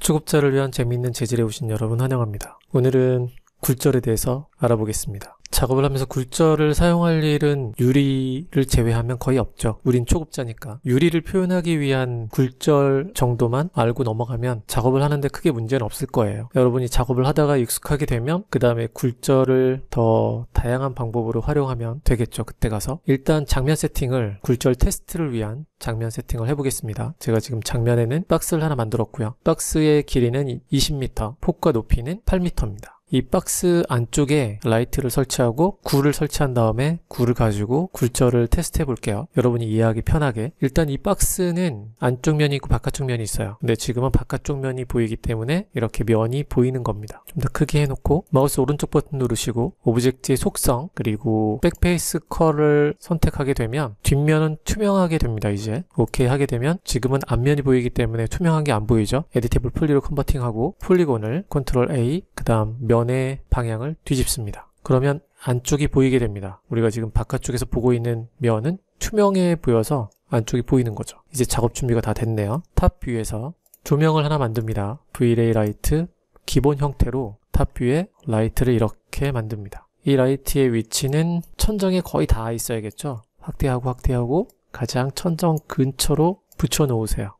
초급자를 위한 재미있는 재질에 오신 여러분 환영합니다. 오늘은 굴절에 대해서 알아보겠습니다. 작업을 하면서 굴절을 사용할 일은 유리를 제외하면 거의 없죠. 우린 초급자니까. 유리를 표현하기 위한 굴절 정도만 알고 넘어가면 작업을 하는데 크게 문제는 없을 거예요. 여러분이 작업을 하다가 익숙하게 되면 그 다음에 굴절을 더 다양한 방법으로 활용하면 되겠죠. 그때 가서. 일단 장면 세팅을 굴절 테스트를 위한 장면 세팅을 해보겠습니다. 제가 지금 장면에는 박스를 하나 만들었고요. 박스의 길이는 20m, 폭과 높이는 8m입니다. 이 박스 안쪽에 라이트를 설치하고 굴을 설치한 다음에 굴을 가지고 굴절을 테스트 해 볼게요 여러분이 이해하기 편하게 일단 이 박스는 안쪽 면이 있고 바깥쪽 면이 있어요 근데 지금은 바깥쪽 면이 보이기 때문에 이렇게 면이 보이는 겁니다 좀 더 크게 해놓고 마우스 오른쪽 버튼 누르시고 오브젝트의 속성 그리고 백페이스 컬을 선택하게 되면 뒷면은 투명하게 됩니다 이제 오케이 하게 되면 지금은 앞면이 보이기 때문에 투명한 게 안 보이죠 에디테이블 폴리로 컨버팅하고 폴리곤을 컨트롤 A 그 다음 면 면의 방향을 뒤집습니다. 그러면 안쪽이 보이게 됩니다. 우리가 지금 바깥쪽에서 보고 있는 면은 투명해 보여서 안쪽이 보이는 거죠. 이제 작업 준비가 다 됐네요. 탑 뷰에서 조명을 하나 만듭니다. Vray 라이트 기본 형태로 탑 뷰에 라이트를 이렇게 만듭니다. 이 라이트의 위치는 천정에 거의 다 있어야겠죠. 확대하고 확대하고 가장 천정 근처로 붙여 놓으세요.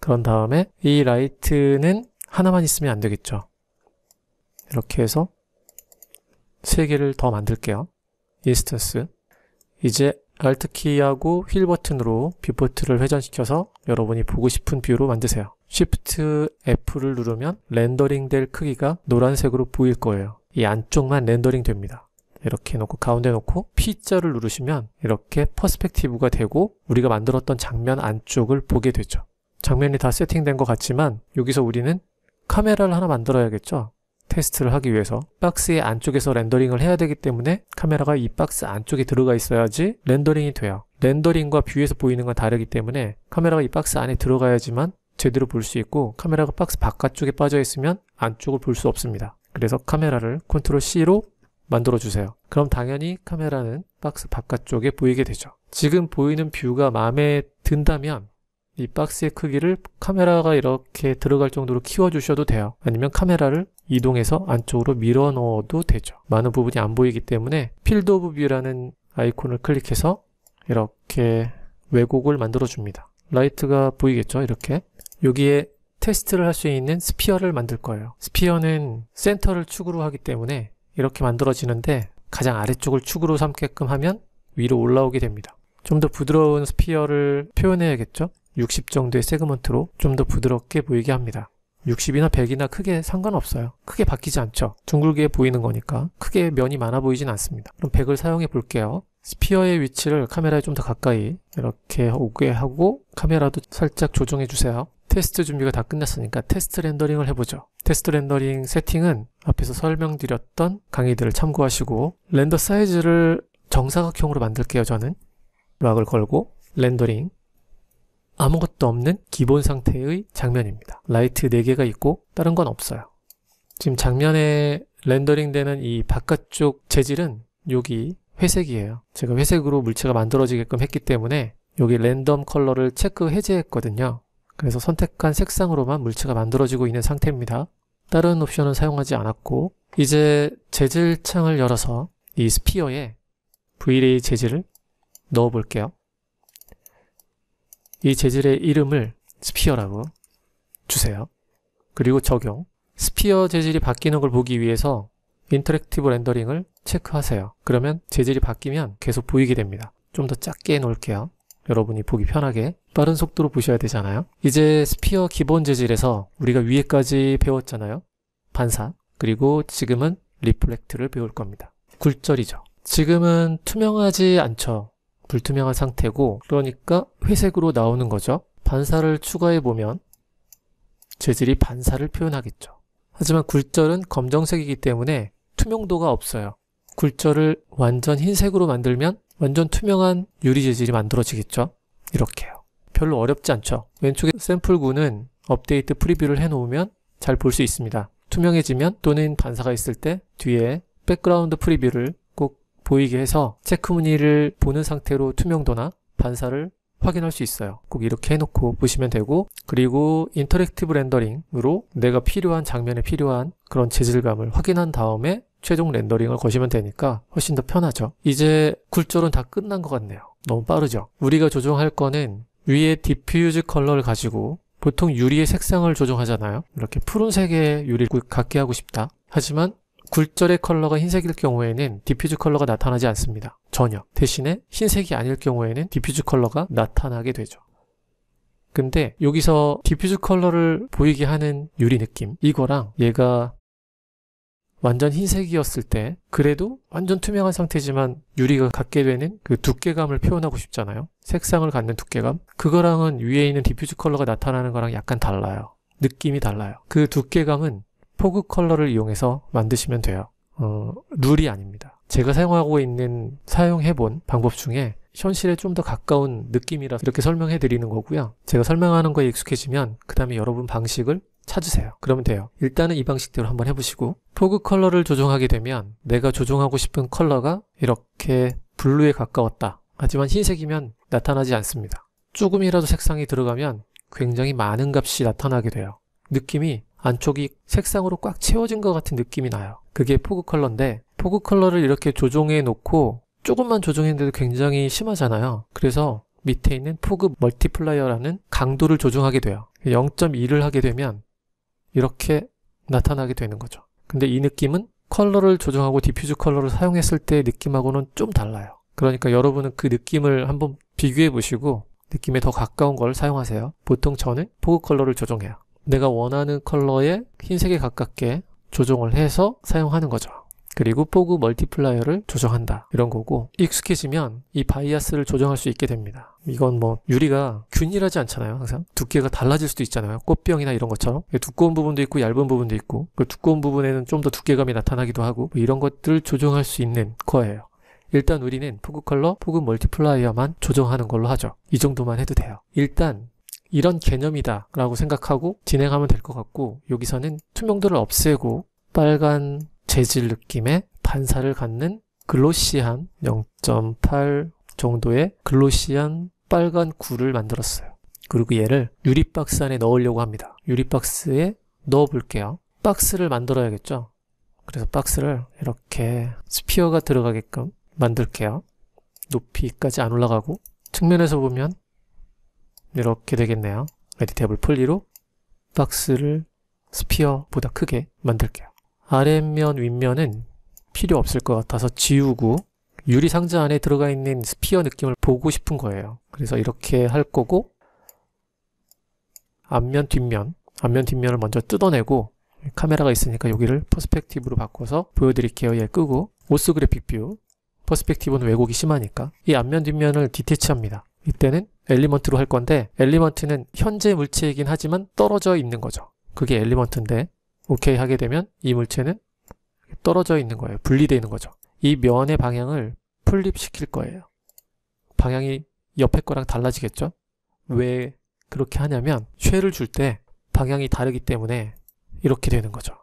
그런 다음에 이 라이트는 하나만 있으면 안 되겠죠. 이렇게 해서 3개를 더 만들게요. 인스턴스 이제 Alt키하고 휠 버튼으로 뷰포트를 회전시켜서 여러분이 보고 싶은 뷰로 만드세요. Shift F를 누르면 렌더링 될 크기가 노란색으로 보일 거예요. 이 안쪽만 렌더링 됩니다. 이렇게 놓고 가운데 놓고 P자를 누르시면 이렇게 퍼스펙티브가 되고 우리가 만들었던 장면 안쪽을 보게 되죠. 장면이 다 세팅된 것 같지만 여기서 우리는 카메라를 하나 만들어야겠죠. 테스트를 하기 위해서 박스의 안쪽에서 렌더링을 해야 되기 때문에 카메라가 이 박스 안쪽에 들어가 있어야지 렌더링이 돼요. 렌더링과 뷰에서 보이는 건 다르기 때문에 카메라가 이 박스 안에 들어가야지만 제대로 볼 수 있고 카메라가 박스 바깥쪽에 빠져 있으면 안쪽을 볼 수 없습니다. 그래서 카메라를 컨트롤 C로 만들어 주세요. 그럼 당연히 카메라는 박스 바깥쪽에 보이게 되죠. 지금 보이는 뷰가 마음에 든다면 이 박스의 크기를 카메라가 이렇게 들어갈 정도로 키워주셔도 돼요. 아니면 카메라를 이동해서 안쪽으로 밀어 넣어도 되죠. 많은 부분이 안 보이기 때문에 필드 오브 뷰라는 아이콘을 클릭해서 이렇게 왜곡을 만들어 줍니다. 라이트가 보이겠죠? 이렇게 여기에 테스트를 할 수 있는 스피어를 만들 거예요. 스피어는 센터를 축으로 하기 때문에 이렇게 만들어지는데 가장 아래쪽을 축으로 삼게끔 하면 위로 올라오게 됩니다. 좀 더 부드러운 스피어를 표현해야겠죠? 60 정도의 세그먼트로 좀 더 부드럽게 보이게 합니다. 60이나 100이나 크게 상관없어요. 크게 바뀌지 않죠. 둥글게 보이는 거니까 크게 면이 많아 보이진 않습니다. 그럼 100을 사용해 볼게요. 스피어의 위치를 카메라에 좀 더 가까이 이렇게 오게 하고 카메라도 살짝 조정해 주세요. 테스트 준비가 다 끝났으니까 테스트 렌더링을 해보죠. 테스트 렌더링 세팅은 앞에서 설명드렸던 강의들을 참고하시고 렌더 사이즈를 정사각형으로 만들게요 저는 락을 걸고 렌더링 아무것도 없는 기본 상태의 장면입니다. 라이트 4개가 있고 다른 건 없어요. 지금 장면에 렌더링되는 이 바깥쪽 재질은 여기 회색이에요. 제가 회색으로 물체가 만들어지게끔 했기 때문에 여기 랜덤 컬러를 체크 해제했거든요. 그래서 선택한 색상으로만 물체가 만들어지고 있는 상태입니다. 다른 옵션은 사용하지 않았고 이제 재질 창을 열어서 이 스피어에 v r a y 재질을 넣어 볼게요. 이 재질의 이름을 스피어라고 주세요. 그리고 적용. 스피어 재질이 바뀌는 걸 보기 위해서 인터랙티브 렌더링을 체크하세요. 그러면 재질이 바뀌면 계속 보이게 됩니다. 좀 더 작게 해놓을게요. 여러분이 보기 편하게 빠른 속도로 보셔야 되잖아요. 이제 스피어 기본 재질에서 우리가 위에까지 배웠잖아요. 반사. 그리고 지금은 리플렉트를 배울 겁니다. 굴절이죠. 지금은 투명하지 않죠. 불투명한 상태고 그러니까 회색으로 나오는 거죠. 반사를 추가해 보면 재질이 반사를 표현하겠죠. 하지만 굴절은 검정색이기 때문에 투명도가 없어요. 굴절을 완전 흰색으로 만들면 완전 투명한 유리 재질이 만들어지겠죠. 이렇게요. 별로 어렵지 않죠. 왼쪽에 샘플군은 업데이트 프리뷰를 해놓으면 잘 볼 수 있습니다. 투명해지면 또는 반사가 있을 때 뒤에 백그라운드 프리뷰를 보이게 해서 체크 무늬를 보는 상태로 투명도나 반사를 확인할 수 있어요 꼭 이렇게 해놓고 보시면 되고 그리고 인터랙티브 렌더링으로 내가 필요한 장면에 필요한 그런 재질감을 확인한 다음에 최종 렌더링을 거시면 되니까 훨씬 더 편하죠 이제 굴절은 다 끝난 것 같네요 너무 빠르죠 우리가 조정할 거는 위에 디퓨즈 컬러를 가지고 보통 유리의 색상을 조정하잖아요 이렇게 푸른색의 유리를 갖게 하고 싶다 하지만 굴절의 컬러가 흰색일 경우에는 디퓨즈 컬러가 나타나지 않습니다. 전혀. 대신에 흰색이 아닐 경우에는 디퓨즈 컬러가 나타나게 되죠. 근데 여기서 디퓨즈 컬러를 보이게 하는 유리 느낌 이거랑 얘가 완전 흰색이었을 때 그래도 완전 투명한 상태지만 유리가 갖게 되는 그 두께감을 표현하고 싶잖아요 색상을 갖는 두께감 그거랑은 위에 있는 디퓨즈 컬러가 나타나는 거랑 약간 달라요 느낌이 달라요 그 두께감은 포그 컬러를 이용해서 만드시면 돼요. 어, 룰이 아닙니다. 제가 사용하고 있는 사용해본 방법 중에 현실에 좀 더 가까운 느낌이라 서 이렇게 설명해 드리는 거고요. 제가 설명하는 거에 익숙해지면 그 다음에 여러분 방식을 찾으세요. 그러면 돼요. 일단은 이 방식대로 한번 해보시고 포그 컬러를 조정하게 되면 내가 조정하고 싶은 컬러가 이렇게 블루에 가까웠다. 하지만 흰색이면 나타나지 않습니다. 조금이라도 색상이 들어가면 굉장히 많은 값이 나타나게 돼요. 느낌이 안쪽이 색상으로 꽉 채워진 것 같은 느낌이 나요. 그게 포그 컬러인데 포그 컬러를 이렇게 조정해 놓고 조금만 조정했는데도 굉장히 심하잖아요. 그래서 밑에 있는 포그 멀티플라이어라는 강도를 조정하게 돼요. 0.2를 하게 되면 이렇게 나타나게 되는 거죠. 근데 이 느낌은 컬러를 조정하고 디퓨즈 컬러를 사용했을 때 느낌하고는 좀 달라요. 그러니까 여러분은 그 느낌을 한번 비교해 보시고 느낌에 더 가까운 걸 사용하세요. 보통 저는 포그 컬러를 조정해요. 내가 원하는 컬러의 흰색에 가깝게 조정을 해서 사용하는 거죠. 그리고 포그 멀티플라이어를 조정한다 이런 거고 익숙해지면 이 바이아스를 조정할 수 있게 됩니다 이건 뭐 유리가 균일하지 않잖아요 항상 두께가 달라질 수도 있잖아요 꽃병이나 이런 것처럼 예, 두꺼운 부분도 있고 얇은 부분도 있고 그 두꺼운 부분에는 좀 더 두께감이 나타나기도 하고 뭐 이런 것들을 조정할 수 있는 거예요 일단 우리는 포그 컬러, 포그 멀티플라이어만 조정하는 걸로 하죠 이 정도만 해도 돼요 일단 이런 개념이다 라고 생각하고 진행하면 될 것 같고 여기서는 투명도를 없애고 빨간 재질 느낌의 반사를 갖는 글로시한 0.8 정도의 글로시한 빨간 굴을 만들었어요. 그리고 얘를 유리박스 안에 넣으려고 합니다. 유리박스에 넣어 볼게요. 박스를 만들어야겠죠. 그래서 박스를 이렇게 스피어가 들어가게끔 만들게요. 높이까지 안 올라가고 측면에서 보면 이렇게 되겠네요. 레디테이블 풀리로 박스를 스피어보다 크게 만들게요. 아랫면, 윗면은 필요 없을 것 같아서 지우고 유리 상자 안에 들어가 있는 스피어 느낌을 보고 싶은 거예요. 그래서 이렇게 할 거고 앞면, 뒷면, 앞면, 뒷면을 먼저 뜯어내고 카메라가 있으니까 여기를 퍼스펙티브로 바꿔서 보여드릴게요. 얘 끄고 오스 그래픽 뷰 퍼스펙티브는 왜곡이 심하니까 이 앞면, 뒷면을 디테치합니다. 이때는 엘리먼트로 할 건데 엘리먼트는 현재 물체이긴 하지만 떨어져 있는 거죠. 그게 엘리먼트인데 오케이 하게 되면 이 물체는 떨어져 있는 거예요. 분리되어 있는 거죠. 이 면의 방향을 풀립시킬 거예요. 방향이 옆에 거랑 달라지겠죠? 왜 그렇게 하냐면 쉐를 줄 때 방향이 다르기 때문에 이렇게 되는 거죠.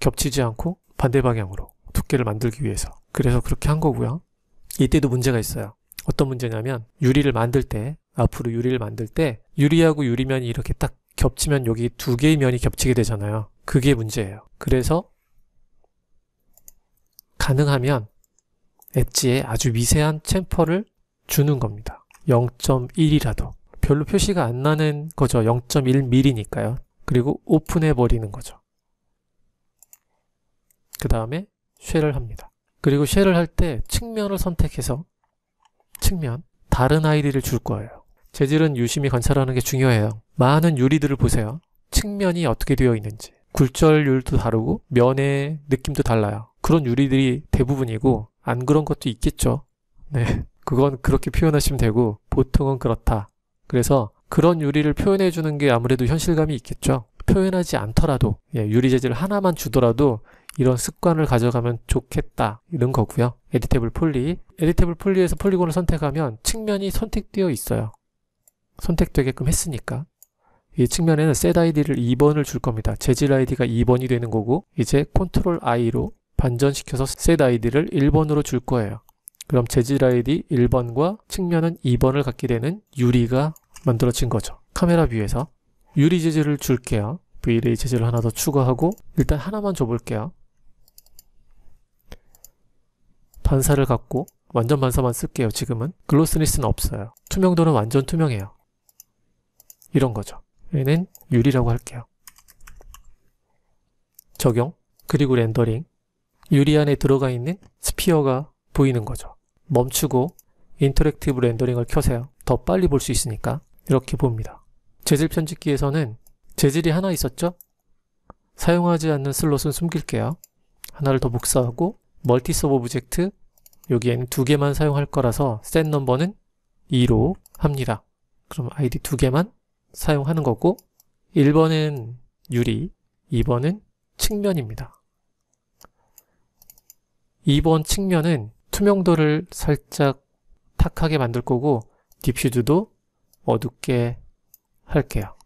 겹치지 않고 반대 방향으로 두께를 만들기 위해서. 그래서 그렇게 한 거고요. 이때도 문제가 있어요. 어떤 문제냐면 유리를 만들 때 앞으로 유리를 만들 때 유리하고 유리면이 렇게딱 겹치면 여기 두 개의 면이 겹치게 되잖아요. 그게 문제예요. 그래서 가능하면 엣지에 아주 미세한 챔퍼를 주는 겁니다. 0.1이라도. 별로 표시가 안 나는 거죠. 0.1mm니까요. 그리고 오픈해버리는 거죠. 그 다음에 쉘을 합니다. 그리고 쉘을 할 때 측면을 선택해서 측면, 다른 아이디를 줄 거예요. 재질은 유심히 관찰하는 게 중요해요. 많은 유리들을 보세요. 측면이 어떻게 되어 있는지. 굴절률도 다르고 면의 느낌도 달라요. 그런 유리들이 대부분이고 안 그런 것도 있겠죠. 네. 그건 그렇게 표현하시면 되고 보통은 그렇다. 그래서 그런 유리를 표현해 주는 게 아무래도 현실감이 있겠죠. 표현하지 않더라도 예, 유리 재질 하나만 주더라도 이런 습관을 가져가면 좋겠다 이런 거고요. 에디테블 폴리 에디테블 폴리에서 폴리곤을 선택하면 측면이 선택되어 있어요. 선택되게끔 했으니까 이 측면에는 set id를 2번을 줄 겁니다. 재질 id가 2번이 되는 거고 이제 컨트롤 i로 반전시켜서 set id를 1번으로 줄 거예요. 그럼 재질 id 1번과 측면은 2번을 갖게 되는 유리가 만들어진 거죠. 카메라 뷰에서 유리 재질을 줄게요. Vray 재질을 하나 더 추가하고 일단 하나만 줘볼게요. 반사를 갖고 완전 반사만 쓸게요 지금은 글로스니스는 없어요 투명도는 완전 투명해요 이런 거죠. 얘는 유리라고 할게요. 적용, 그리고 렌더링. 유리 안에 들어가 있는 스피어가 보이는 거죠. 멈추고 인터랙티브 렌더링을 켜세요. 더 빨리 볼 수 있으니까 이렇게 봅니다. 재질 편집기에서는 재질이 하나 있었죠? 사용하지 않는 슬롯은 숨길게요. 하나를 더 복사하고 멀티 서브 오브젝트 여기에는 두 개만 사용할 거라서 셋 넘버는 2로 합니다. 그럼 아이디 두 개만 사용하는 거고 1번은 유리, 2번은 측면입니다. 2번 측면은 투명도를 살짝 탁하게 만들 거고 딥슈드도 어둡게 할게요.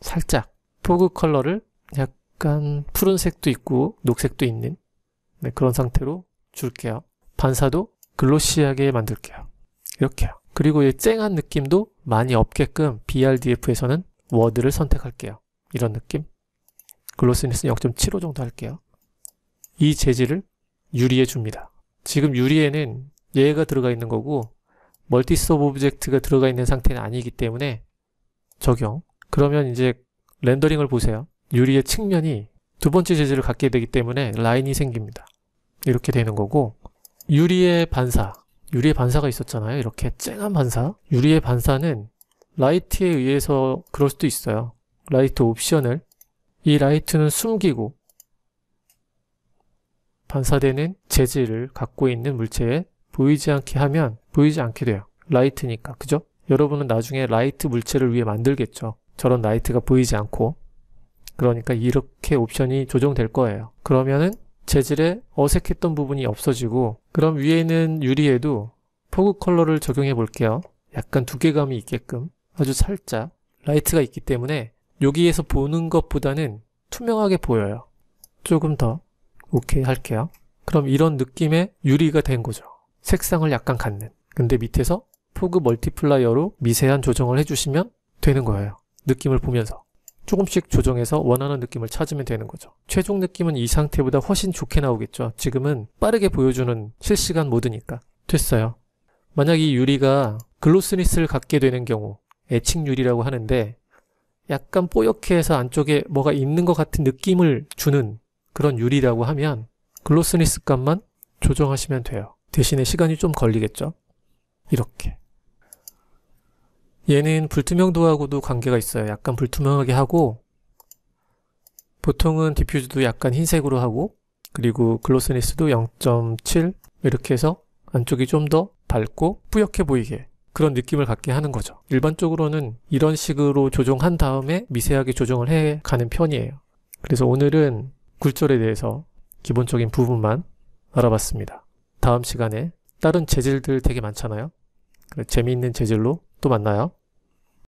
살짝 포그 컬러를 약간 푸른색도 있고 녹색도 있는 네, 그런 상태로 줄게요. 반사도 글로시하게 만들게요. 이렇게요. 그리고 이 쨍한 느낌도 많이 없게끔 BRDF에서는 워드를 선택할게요. 이런 느낌. 글로스니스는 0.75 정도 할게요. 이 재질을 유리에 줍니다. 지금 유리에는 얘가 들어가 있는 거고 멀티 스톱 오브젝트가 들어가 있는 상태는 아니기 때문에 적용. 그러면 이제 렌더링을 보세요. 유리의 측면이 두 번째 재질을 갖게 되기 때문에 라인이 생깁니다. 이렇게 되는 거고 유리의 반사 유리의 반사가 있었잖아요. 이렇게 쨍한 반사. 유리의 반사는 라이트에 의해서 그럴 수도 있어요. 라이트 옵션을 이 라이트는 숨기고 반사되는 재질을 갖고 있는 물체에 보이지 않게 하면 보이지 않게 돼요. 라이트니까. 그죠? 여러분은 나중에 라이트 물체를 위해 만들겠죠. 저런 라이트가 보이지 않고. 그러니까 이렇게 옵션이 조정될 거예요. 그러면은 재질에 어색했던 부분이 없어지고 그럼 위에 있는 유리에도 포그 컬러를 적용해 볼게요. 약간 두께감이 있게끔 아주 살짝 라이트가 있기 때문에 여기에서 보는 것보다는 투명하게 보여요. 조금 더 오케이 할게요. 그럼 이런 느낌의 유리가 된 거죠. 색상을 약간 갖는 근데 밑에서 포그 멀티플라이어로 미세한 조정을 해주시면 되는 거예요. 느낌을 보면서 조금씩 조정해서 원하는 느낌을 찾으면 되는 거죠. 최종 느낌은 이 상태보다 훨씬 좋게 나오겠죠. 지금은 빠르게 보여주는 실시간 모드니까. 됐어요. 만약 이 유리가 글로스니스를 갖게 되는 경우 애칭 유리라고 하는데 약간 뽀얗게 해서 안쪽에 뭐가 있는 것 같은 느낌을 주는 그런 유리라고 하면 글로스니스 값만 조정하시면 돼요. 대신에 시간이 좀 걸리겠죠. 이렇게. 얘는 불투명도하고도 관계가 있어요. 약간 불투명하게 하고 보통은 디퓨즈도 약간 흰색으로 하고 그리고 글로스니스도 0.7 이렇게 해서 안쪽이 좀 더 밝고 뿌옇게 보이게 그런 느낌을 갖게 하는 거죠. 일반적으로는 이런 식으로 조정한 다음에 미세하게 조정을 해 가는 편이에요. 그래서 오늘은 굴절에 대해서 기본적인 부분만 알아봤습니다. 다음 시간에 다른 재질들 되게 많잖아요. 재미있는 재질로 또 만나요.